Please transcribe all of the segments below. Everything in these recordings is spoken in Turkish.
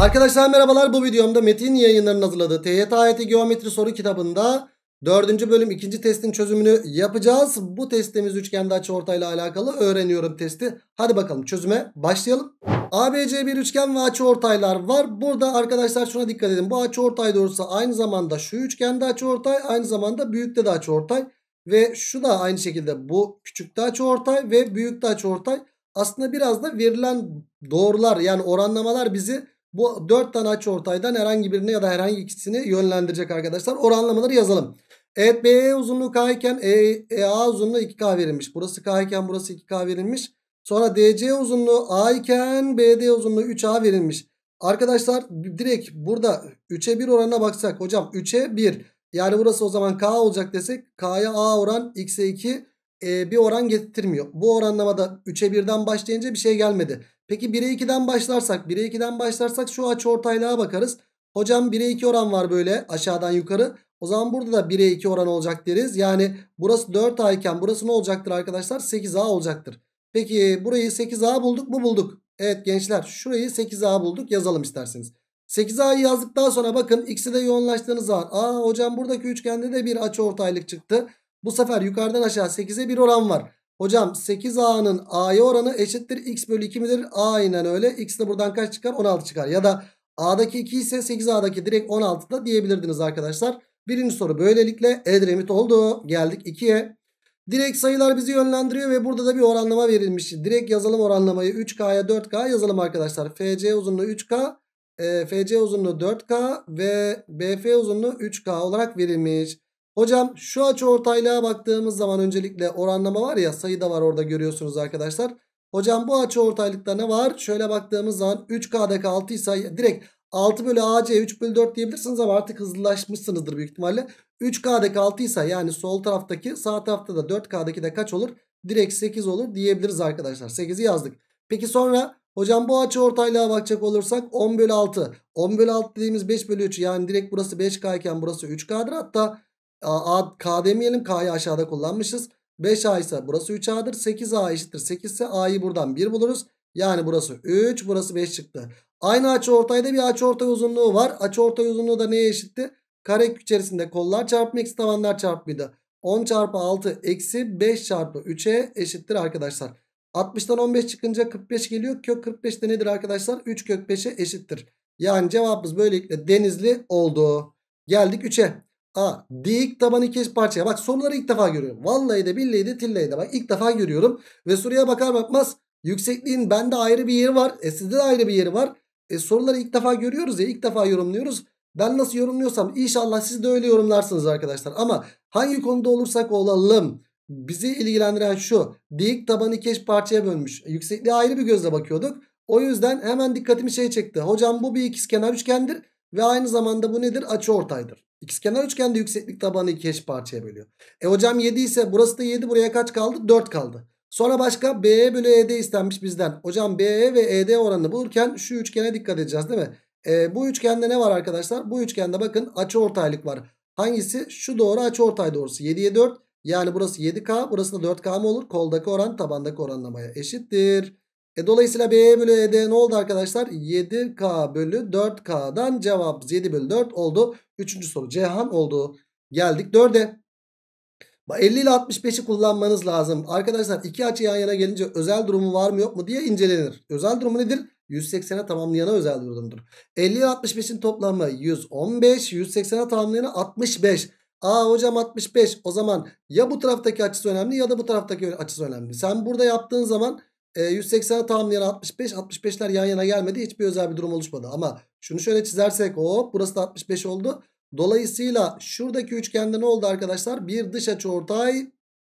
Arkadaşlar merhabalar bu videomda Metin yayınlarının hazırladığı TYT AYT Geometri soru kitabında 4. bölüm 2. testin çözümünü yapacağız. Bu testimiz üçgende açıortayla alakalı öğreniyorum testi. Hadi bakalım çözüme başlayalım. ABC bir üçgen ve açıortaylar var. Burada arkadaşlar şuna dikkat edin. Bu açıortay doğrusu aynı zamanda şu üçgende açıortay aynı zamanda büyükte de açıortay. Ve şu da aynı şekilde bu küçükte açıortay ve büyükte açıortay. Aslında biraz da verilen doğrular yani oranlamalar bizi bu 4 tane aç ortaydan herhangi birine ya da herhangi ikisini yönlendirecek arkadaşlar. Oranlamaları yazalım. Evet BE uzunluğu K iken EA e, e uzunluğu 2K verilmiş. Burası K iken burası 2K verilmiş. Sonra DC uzunluğu A iken BD uzunluğu 3A verilmiş. Arkadaşlar direkt burada 3'e 1 oranına baksak hocam 3'e 1 yani burası o zaman K olacak desek K'ya A oran X'e 2 e, bir oran getirmiyor. Bu oranlamada 3'e 1'den başlayınca bir şey gelmedi. Peki 1'e 2'den başlarsak 1'e 2'den başlarsak şu açı ortaylığa bakarız. Hocam 1'e 2 oran var böyle aşağıdan yukarı. O zaman burada da 1'e 2 oran olacak deriz. Yani burası 4A iken burası ne olacaktır arkadaşlar? 8A olacaktır. Peki burayı 8A bulduk mu bulduk. Evet gençler şurayı 8A bulduk yazalım isterseniz. 8A'yı yazdıktan sonra bakın x'i de yoğunlaştığınız zaman. Aa hocam buradaki üçgende de bir açı ortaylık çıktı. Bu sefer yukarıdan aşağı 8'e bir oran var. Hocam 8A'nın A'ya oranı eşittir x bölü 2 midir? Aynen öyle. X de buradan kaç çıkar? 16 çıkar. Ya da A'daki 2 ise 8A'daki direkt 16 da diyebilirdiniz arkadaşlar. Birinci soru böylelikle Edremit oldu. Geldik 2'ye. Direkt sayılar bizi yönlendiriyor ve burada da bir oranlama verilmiş. Direkt yazalım oranlamayı 3K'ya 4K yazalım arkadaşlar. FC uzunluğu 3K, e, FC uzunluğu 4K ve BF uzunluğu 3K olarak verilmiş. Hocam şu açı ortaylığa baktığımız zaman öncelikle oranlama var ya sayı da var orada görüyorsunuz arkadaşlar. Hocam bu açı ortaylıkta ne var? Şöyle baktığımız zaman 3K'daki 6 ise direkt 6 bölü AC 3 bölü 4 diyebilirsiniz ama artık hızlılaşmışsınızdır büyük ihtimalle. 3K'daki 6 ise yani sol taraftaki sağ tarafta da 4K'daki de kaç olur? Direkt 8 olur diyebiliriz arkadaşlar. 8'i yazdık. Peki sonra hocam bu açı ortaylığa bakacak olursak 10 bölü 6. 10 bölü 6 dediğimiz 5 bölü 3 yani direkt burası 5K iken burası 3K'dır. Hatta A, A, K demeyelim. K'yı aşağıda kullanmışız. 5A ise burası 3A'dır. 8A eşittir 8 ise A'yı buradan 1 buluruz. Yani burası 3 burası 5 çıktı. Aynı açı ortayda bir açı ortay uzunluğu var. Açı ortay uzunluğu da neye eşitti? Karek içerisinde kollar çarpımı eksi tavanlar çarpımıydı. 10 çarpı 6 eksi 5 çarpı 3'e eşittir arkadaşlar. 60'tan 15 çıkınca 45 geliyor. Kök 45 de nedir arkadaşlar? 3 kök 5'e eşittir. Yani cevabımız böylelikle denizli oldu. Geldik 3'e. A. Dik taban iki parçaya. Bak soruları ilk defa görüyorum. Vallahi de billahi de tillahi de. Bak ilk defa görüyorum. Ve soruya bakar bakmaz yüksekliğin bende ayrı bir yeri var. E sizde de ayrı bir yeri var. E soruları ilk defa görüyoruz ya ilk defa yorumluyoruz. Ben nasıl yorumluyorsam inşallah siz de öyle yorumlarsınız arkadaşlar. Ama hangi konuda olursak olalım bizi ilgilendiren şu. Dik taban iki eş parçaya bölmüş. E, yüksekliğe ayrı bir gözle bakıyorduk. O yüzden hemen dikkatimi şey çekti. Hocam bu bir ikizkenar üçgendir. Ve aynı zamanda bu nedir? Açı ortaydır. İkizkenar üçgende yükseklik tabanı iki eş parçaya bölüyor. E hocam 7 ise burası da 7 buraya kaç kaldı? 4 kaldı. Sonra başka BE bölü ED istenmiş bizden. Hocam BE ve ED oranını bulurken şu üçgene dikkat edeceğiz değil mi? E, bu üçgende ne var arkadaşlar? Bu üçgende bakın açı ortaylık var. Hangisi? Şu doğru açı ortay doğrusu. 7'ye 4. Yani burası 7K burası da 4K mı olur? Koldaki oran tabandaki oranlamaya eşittir. E, dolayısıyla B bölü ED ne oldu arkadaşlar? 7K bölü 4K'dan cevap 7 bölü 4 oldu. Üçüncü soru Cihan oldu. Geldik 4'e. 50 ile 65'i kullanmanız lazım. Arkadaşlar iki açı yan yana gelince özel durumu var mı yok mu diye incelenir. Özel durumu nedir? 180'e tamamlayana özel durumdur. 50 ile 65'in toplamı 115. 180'e tamamlayana 65. Aa hocam 65 o zaman ya bu taraftaki açısı önemli ya da bu taraftaki açısı önemli. Sen burada yaptığın zaman e, ee, 180'e tamamlayan 65. 65'ler yan yana gelmedi. Hiçbir özel bir durum oluşmadı. Ama şunu şöyle çizersek hop burası da 65 oldu. Dolayısıyla şuradaki üçgende ne oldu arkadaşlar? Bir dış açı ortay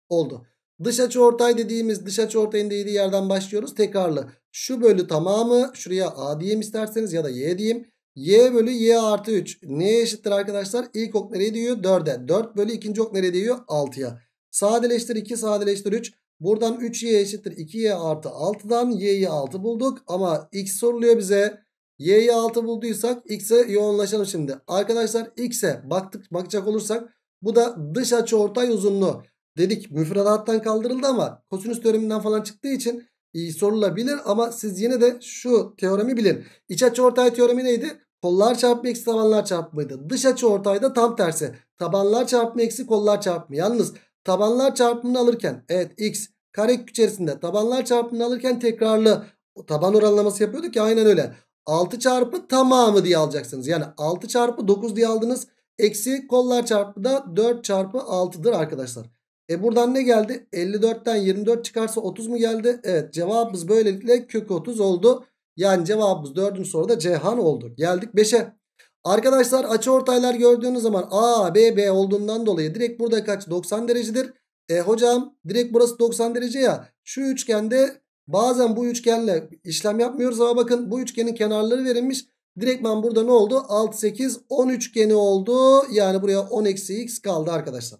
oldu. Dış açı ortay dediğimiz dış açı ortayın değdiği yerden başlıyoruz. Tekrarlı. Şu bölü tamamı şuraya A diyeyim isterseniz ya da Y diyeyim. Y bölü Y artı 3. Neye eşittir arkadaşlar? İlk ok nereye diyor? 4'e. 4 bölü ikinci ok nereye diyor? 6'ya. Sadeleştir 2 sadeleştir 3. Buradan 3y eşittir 2y artı 6'dan y'yi 6 bulduk. Ama x soruluyor bize. y'yi 6 bulduysak x'e yoğunlaşalım şimdi. Arkadaşlar x'e baktık bakacak olursak bu da dış açı ortay uzunluğu. Dedik müfredattan kaldırıldı ama kosinüs teoreminden falan çıktığı için e, sorulabilir. Ama siz yine de şu teoremi bilin. İç açı ortay teoremi neydi? Kollar çarpma eksi tabanlar çarpmaydı. Dış açı ortayda tam tersi. Tabanlar çarpma eksi kollar çarpma. Yalnız tabanlar çarpımını alırken evet x kare içerisinde tabanlar çarpımını alırken tekrarlı taban oranlaması yapıyorduk ya aynen öyle. 6 çarpı tamamı diye alacaksınız. Yani 6 çarpı 9 diye aldınız. Eksi kollar çarpı da 4 çarpı 6'dır arkadaşlar. E buradan ne geldi? 54'ten 24 çıkarsa 30 mu geldi? Evet cevabımız böylelikle kök 30 oldu. Yani cevabımız 4. soruda Cehan oldu. Geldik 5'e. Arkadaşlar açı ortaylar gördüğünüz zaman A, B, B olduğundan dolayı direkt burada kaç? 90 derecedir. E hocam direkt burası 90 derece ya. Şu üçgende bazen bu üçgenle işlem yapmıyoruz ama bakın bu üçgenin kenarları verilmiş. Direktman burada ne oldu? 6, 8, 10 üçgeni oldu. Yani buraya 10 eksi x kaldı arkadaşlar.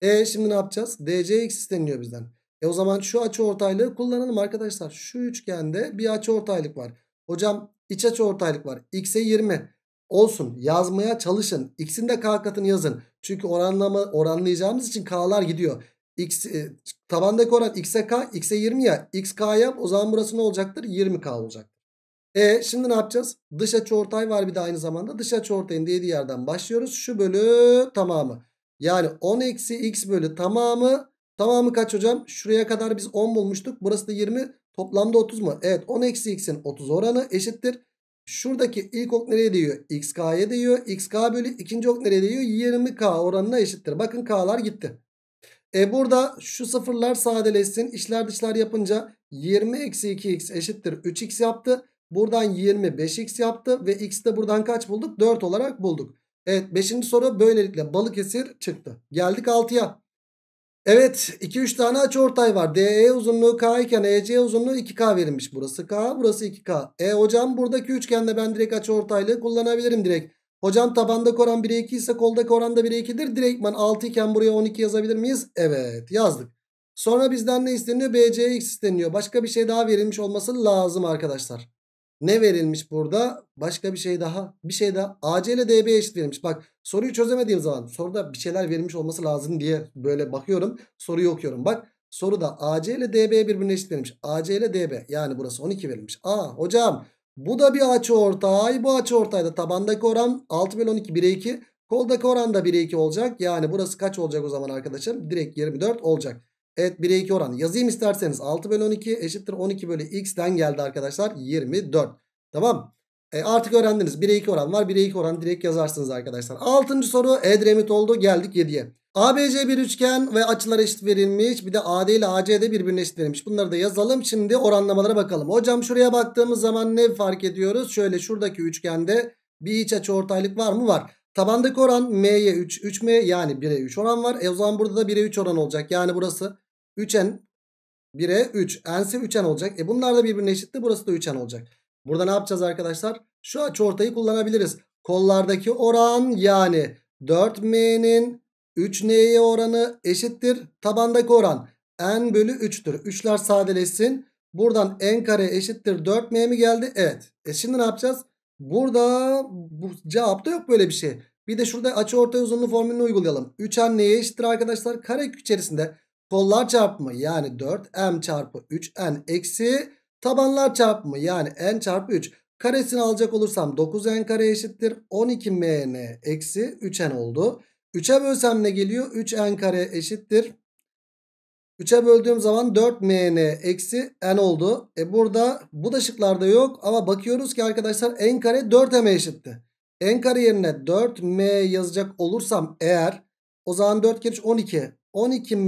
E şimdi ne yapacağız? DCX isteniyor bizden. E o zaman şu açı ortaylığı kullanalım arkadaşlar. Şu üçgende bir açı ortaylık var. Hocam iç açı ortaylık var. X'e 20. Olsun yazmaya çalışın. X'in de k katını yazın. Çünkü oranlama, oranlayacağımız için k'lar gidiyor. X, e, tabandaki oran x'e k, x'e 20 ya. x k'ya o zaman burası ne olacaktır? 20k olacak. E şimdi ne yapacağız? Dış açıortay var bir de aynı zamanda. Dış açıortayın dediği yerden başlıyoruz. Şu bölü tamamı. Yani 10 eksi x bölü tamamı. Tamamı kaç hocam? Şuraya kadar biz 10 bulmuştuk. Burası da 20. Toplamda 30 mu? Evet 10 eksi x'in 30 oranı eşittir. Şuradaki ilk ok nereye değiyor? XK'ya değiyor. XK bölü ikinci ok nereye değiyor? 20K oranına eşittir. Bakın K'lar gitti. E burada şu sıfırlar sadeleşsin. İşler dışlar yapınca 20 eksi 2x eşittir 3x yaptı. Buradan 25x yaptı ve x de buradan kaç bulduk? 4 olarak bulduk. Evet 5. soru böylelikle Balıkesir çıktı. Geldik 6'ya. Evet 2-3 tane açı ortay var. DE uzunluğu K iken EC uzunluğu 2K verilmiş. Burası K burası 2K. E hocam buradaki üçgende ben direkt açı ortaylığı kullanabilirim direkt. Hocam tabanda oran 1'e 2 ise koldaki oran da 1'e 2'dir. Direktman 6 iken buraya 12 yazabilir miyiz? Evet yazdık. Sonra bizden ne isteniyor? BCX isteniyor. Başka bir şey daha verilmiş olması lazım arkadaşlar. Ne verilmiş burada? Başka bir şey daha. Bir şey daha. AC ile DB eşit verilmiş. Bak Soruyu çözemediğim zaman soruda bir şeyler verilmiş olması lazım diye böyle bakıyorum. Soruyu okuyorum. Bak soruda AC ile DB birbirine eşit verilmiş. AC ile DB yani burası 12 verilmiş. Aa hocam bu da bir açı ortay. Bu açı ortayda tabandaki oran 6 bölü 12 1'e 2. Koldaki oran da 1'e 2 olacak. Yani burası kaç olacak o zaman arkadaşım? Direkt 24 olacak. Evet 1'e 2 oran. Yazayım isterseniz 6 bölü 12 eşittir 12 bölü x'den geldi arkadaşlar 24. Tamam e artık öğrendiniz. 1'e 2 oran var. 1'e 2 oran direkt yazarsınız arkadaşlar. 6. soru Edremit oldu. Geldik 7'ye. ABC bir üçgen ve açılar eşit verilmiş. Bir de AD ile AC de birbirine eşit verilmiş. Bunları da yazalım. Şimdi oranlamalara bakalım. Hocam şuraya baktığımız zaman ne fark ediyoruz? Şöyle şuradaki üçgende bir iç açı ortaylık var mı? Var. Tabandaki oran M'ye 3, 3M yani 1'e 3 oran var. E o zaman burada da 1'e 3 oran olacak. Yani burası 3N 1'e 3. N'si 3N olacak. E bunlar da birbirine eşitti. Burası da 3N olacak. Burada ne yapacağız arkadaşlar? Şu aç ortayı kullanabiliriz. Kollardaki oran yani 4m'nin 3n'ye oranı eşittir. Tabandaki oran n bölü 3'tür. 3'ler sadeleşsin. Buradan n kare eşittir 4m mi geldi? Evet. E şimdi ne yapacağız? Burada bu cevapta yok böyle bir şey. Bir de şurada açı ortay uzunluğu formülünü uygulayalım. 3n neye eşittir arkadaşlar? Kare içerisinde kollar çarpımı yani 4m çarpı 3n eksi Tabanlar çarpımı yani n çarpı 3. Karesini alacak olursam 9n kare eşittir. 12mn eksi 3n oldu. 3'e bölsem ne geliyor? 3n kare eşittir. 3'e böldüğüm zaman 4mn eksi n oldu. E burada bu da şıklarda yok ama bakıyoruz ki arkadaşlar n kare 4m eşitti. n kare yerine 4m yazacak olursam eğer o zaman 4 kere 12. 12m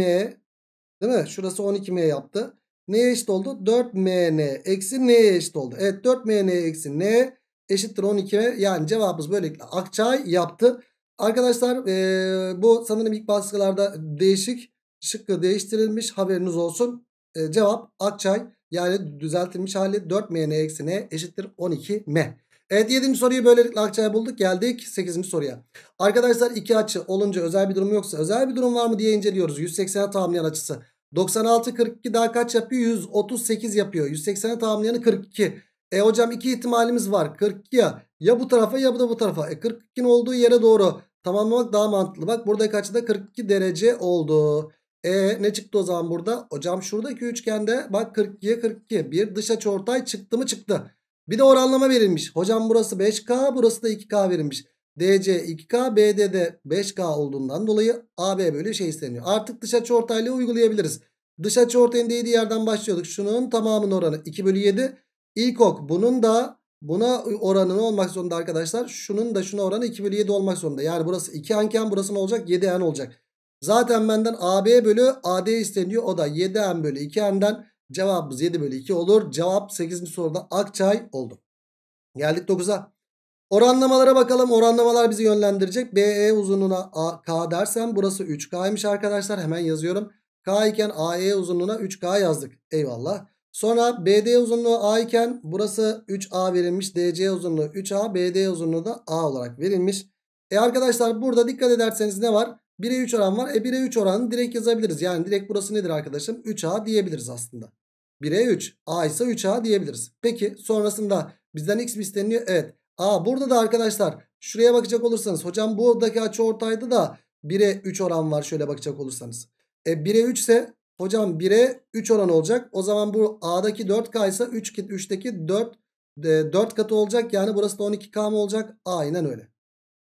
değil mi? Şurası 12m yaptı neye eşit oldu? 4mn eksi n'ye eşit oldu. Evet 4mn eksi n eşittir 12. Yani cevabımız böylelikle Akçay yaptı. Arkadaşlar ee, bu sanırım ilk baskılarda değişik şıkkı değiştirilmiş haberiniz olsun. E, cevap Akçay yani düzeltilmiş hali 4mn eksi n eşittir 12m. Evet 7. soruyu böylelikle akçaya bulduk. Geldik 8. soruya. Arkadaşlar iki açı olunca özel bir durum yoksa özel bir durum var mı diye inceliyoruz. 180'e tamamlayan açısı. 96 42 daha kaç yapıyor? 138 yapıyor. 180'e tamamlayanı 42. E hocam iki ihtimalimiz var. 42 ya. Ya bu tarafa ya bu da bu tarafa. E 42'nin olduğu yere doğru tamamlamak daha mantıklı. Bak burada kaçta 42 derece oldu. E ne çıktı o zaman burada? Hocam şuradaki üçgende bak 42'ye 42. Bir dış açı çıktı mı çıktı. Bir de oranlama verilmiş. Hocam burası 5K burası da 2K verilmiş. DC 2K BD de 5K olduğundan dolayı AB bölü şey isteniyor. Artık dış açı ortaylığı uygulayabiliriz. Dış açı ortayın değdiği yerden başlıyorduk. Şunun tamamının oranı 2 bölü 7. İlk bunun da buna oranı olmak zorunda arkadaşlar. Şunun da şuna oranı 2 bölü 7 olmak zorunda. Yani burası 2 anken burası ne olacak? 7 en olacak. Zaten benden AB bölü AD isteniyor. O da 7 en bölü 2 enden cevabımız 7 bölü 2 olur. Cevap 8. soruda Akçay oldu. Geldik 9'a. Oranlamalara bakalım. Oranlamalar bizi yönlendirecek. BE uzunluğuna A, K dersem burası 3K'ymış arkadaşlar. Hemen yazıyorum. K iken AE uzunluğuna 3K yazdık. Eyvallah. Sonra BD uzunluğu A iken burası 3A verilmiş. DC uzunluğu 3A, BD uzunluğu da A olarak verilmiş. E arkadaşlar burada dikkat ederseniz ne var? 1'e 3 oran var. E 1'e 3 oranını direkt yazabiliriz. Yani direkt burası nedir arkadaşım? 3A diyebiliriz aslında. 1'e 3. A ise 3A diyebiliriz. Peki sonrasında bizden X mi isteniyor? Evet. Aa burada da arkadaşlar şuraya bakacak olursanız hocam buradaki açı ortaydı da 1'e 3 oran var şöyle bakacak olursanız. E 1'e 3 ise hocam 1'e 3 oran olacak. O zaman bu A'daki 4K ise 3, 3'teki 4 e, 4 katı olacak. Yani burası da 12K mı olacak? Aynen öyle.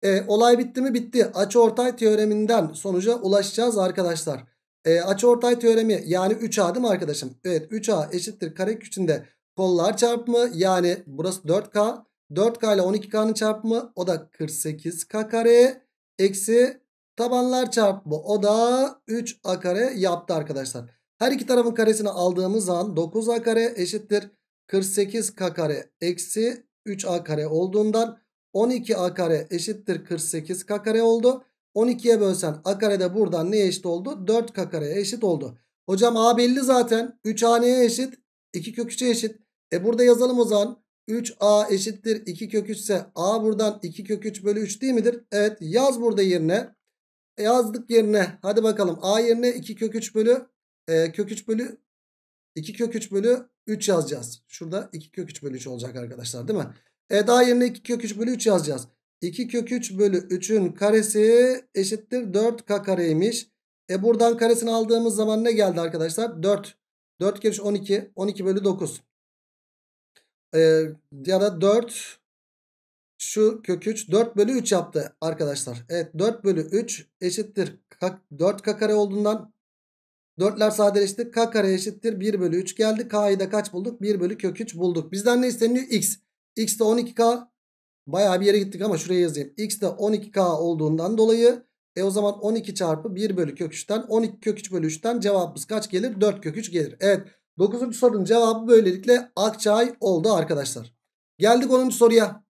E, olay bitti mi? Bitti. ortay teoreminden sonuca ulaşacağız arkadaşlar. E, ortay teoremi yani 3A değil mi arkadaşım? Evet 3A eşittir kare küçünde kollar çarpımı yani burası 4K 4K ile 12K'nın çarpımı o da 48K kare. Eksi tabanlar çarpımı o da 3A kare yaptı arkadaşlar. Her iki tarafın karesini aldığımız an 9A kare eşittir. 48K kare eksi 3A kare olduğundan 12A kare eşittir 48K kare oldu. 12'ye bölsen A kare de buradan neye eşit oldu? 4K kareye eşit oldu. Hocam A belli zaten. 3A neye eşit? 2 köküçe eşit. E burada yazalım o zaman. 3a eşittir 2 kök 3 ise a buradan 2 kök 3 bölü 3 değil midir? Evet yaz burada yerine. E, yazdık yerine. Hadi bakalım a yerine 2 kök 3 bölü e, kök 3 bölü 2 kök 3 bölü 3 yazacağız. Şurada 2 kök 3 bölü 3 olacak arkadaşlar değil mi? E, daha yerine 2 kök 3 bölü 3 yazacağız. 2 kök 3 bölü 3'ün karesi eşittir 4k kareymiş. E buradan karesini aldığımız zaman ne geldi arkadaşlar? 4. 4 kere 12. 12 bölü 9 ya da 4 şu kök 3 4 bölü 3 yaptı arkadaşlar. Evet 4 bölü 3 eşittir. 4 k kare olduğundan 4'ler sadeleşti. K kare eşittir 1 bölü 3 geldi. K'yı da kaç bulduk? 1 bölü kök 3 bulduk. Bizden ne isteniyor? X. X de 12K. Baya bir yere gittik ama şuraya yazayım. X de 12K olduğundan dolayı e o zaman 12 çarpı 1 bölü kök 3'ten 12 kök 3 bölü 3'ten cevabımız kaç gelir? 4 kök 3 gelir. Evet 9. sorunun cevabı böylelikle Akçay oldu arkadaşlar. Geldik 10. soruya.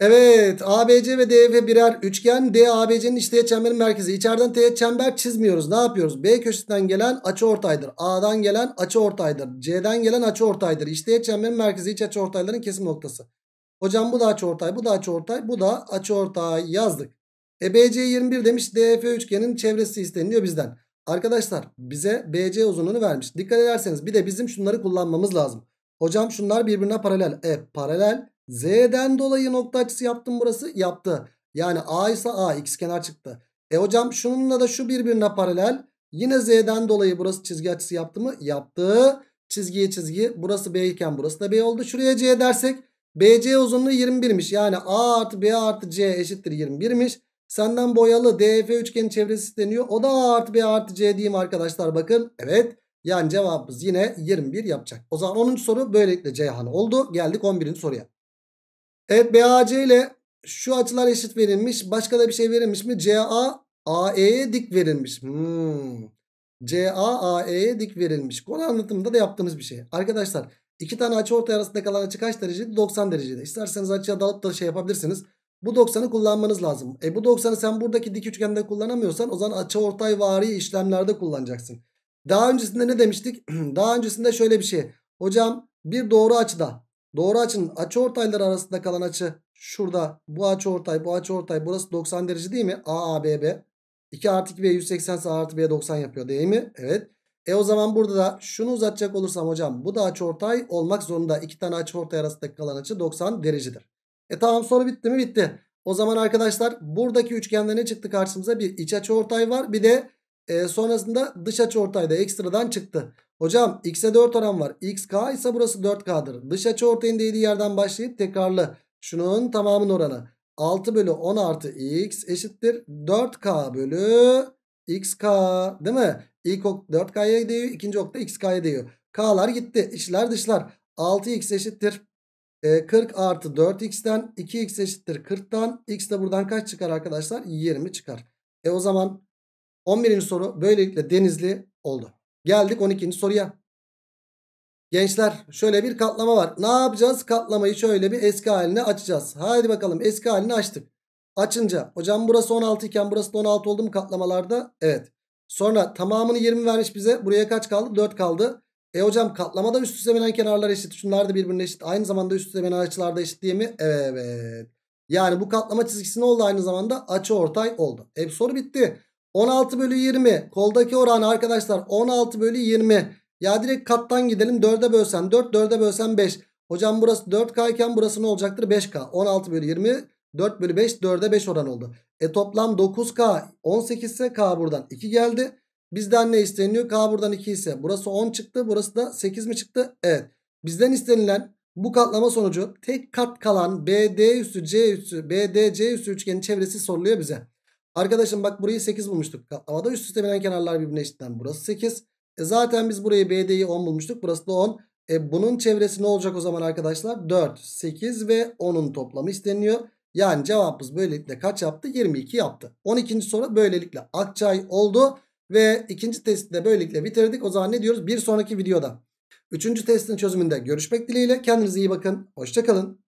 Evet ABC ve DF birer üçgen D DABC'nin içteğe çemberin merkezi. İçeriden teğet çember çizmiyoruz. Ne yapıyoruz? B köşesinden gelen açı ortaydır. A'dan gelen açı ortaydır. C'den gelen açı ortaydır. İçteğe çemberin merkezi iç açı ortayların kesim noktası. Hocam bu da açı ortay, bu da açı ortay, bu da açı ortay yazdık. E BC 21 demiş. DF üçgenin çevresi isteniliyor bizden. Arkadaşlar bize BC uzunluğunu vermiş. Dikkat ederseniz bir de bizim şunları kullanmamız lazım. Hocam şunlar birbirine paralel. E paralel. Z'den dolayı nokta açısı yaptım burası. Yaptı. Yani A ise A. X kenar çıktı. E hocam şununla da şu birbirine paralel. Yine Z'den dolayı burası çizgi açısı yaptı mı? Yaptı. Çizgiye çizgi. Burası B iken burası da B oldu. Şuraya C dersek. BC uzunluğu 21'miş. Yani A artı B artı C eşittir 21'miş. Senden boyalı DF üçgen çevresi deniyor. O da A artı B artı C diyeyim arkadaşlar bakın. Evet yani cevabımız yine 21 yapacak. O zaman 10. soru böylelikle Ceyhan oldu. Geldik 11. soruya. Evet BAC ile şu açılar eşit verilmiş. Başka da bir şey verilmiş mi? CA AE'ye dik verilmiş. Hmm. CA AE'ye dik verilmiş. Konu anlatımında da yaptığımız bir şey. Arkadaşlar iki tane açı ortay arasında kalan açı kaç dereceydi? 90 derecede. İsterseniz açıya dalıp da şey yapabilirsiniz. Bu 90'ı kullanmanız lazım. E bu 90'ı sen buradaki dik üçgende kullanamıyorsan o zaman açıortay vari işlemlerde kullanacaksın. Daha öncesinde ne demiştik? Daha öncesinde şöyle bir şey. Hocam bir doğru açıda doğru açının açıortayları arasında kalan açı şurada bu açıortay bu açıortay burası 90 derece değil mi? AABB 2 artı 2B 180 ise artı B 90 yapıyor değil mi? Evet. E o zaman burada da şunu uzatacak olursam hocam bu da açıortay olmak zorunda. iki tane açıortay arasında kalan açı 90 derecedir. E tamam soru bitti mi? Bitti. O zaman arkadaşlar buradaki üçgende ne çıktı karşımıza? Bir iç açı ortay var. Bir de e, sonrasında dış açı ortay da ekstradan çıktı. Hocam x'e 4 oran var. x k ise burası 4k'dır. Dış açı ortayın değdiği yerden başlayıp tekrarlı. Şunun tamamının oranı. 6 bölü 10 artı x eşittir 4k bölü xk değil mi? İlk ok 4k'ya değiyor. ikinci okta xk'ya değiyor. K'lar gitti. İçler dışlar. 6x eşittir 40 e, artı 4x'ten 2x eşittir 40'tan. X de buradan kaç çıkar arkadaşlar? 20 çıkar. E o zaman 11. soru böylelikle denizli oldu. Geldik 12. soruya. Gençler şöyle bir katlama var. Ne yapacağız? Katlamayı şöyle bir eski haline açacağız. Haydi bakalım eski halini açtık. Açınca hocam burası 16 iken burası da 16 oldu mu katlamalarda? Evet. Sonra tamamını 20 vermiş bize. Buraya kaç kaldı? 4 kaldı. E hocam katlamada üst üste binen kenarlar eşit. Şunlar da birbirine eşit. Aynı zamanda üst üste binen açılar da eşit değil mi? Evet. Yani bu katlama çizgisi ne oldu aynı zamanda? Açı ortay oldu. E soru bitti. 16 bölü 20. Koldaki oranı arkadaşlar 16 bölü 20. Ya direkt kattan gidelim. 4'e bölsen 4, 4'e bölsen 5. Hocam burası 4K iken burası ne olacaktır? 5K. 16 bölü 20. 4 bölü 5 4'e 5 oran oldu. E toplam 9K 18 K buradan 2 geldi. Bizden ne isteniyor? K buradan 2 ise burası 10 çıktı. Burası da 8 mi çıktı? Evet. Bizden istenilen bu katlama sonucu tek kat kalan BD üstü C üssü BDC üstü üçgenin çevresi soruluyor bize. Arkadaşım bak burayı 8 bulmuştuk. Katlamada üst üste binen kenarlar birbirine eşitten. Burası 8. E zaten biz burayı BD'yi 10 bulmuştuk. Burası da 10. E bunun çevresi ne olacak o zaman arkadaşlar? 4, 8 ve 10'un toplamı isteniyor. Yani cevabımız böylelikle kaç yaptı? 22 yaptı. 12. soru böylelikle Akçay oldu. Ve ikinci testi de böylelikle bitirdik. O zaman ne diyoruz? Bir sonraki videoda. Üçüncü testin çözümünde görüşmek dileğiyle. Kendinize iyi bakın. Hoşçakalın.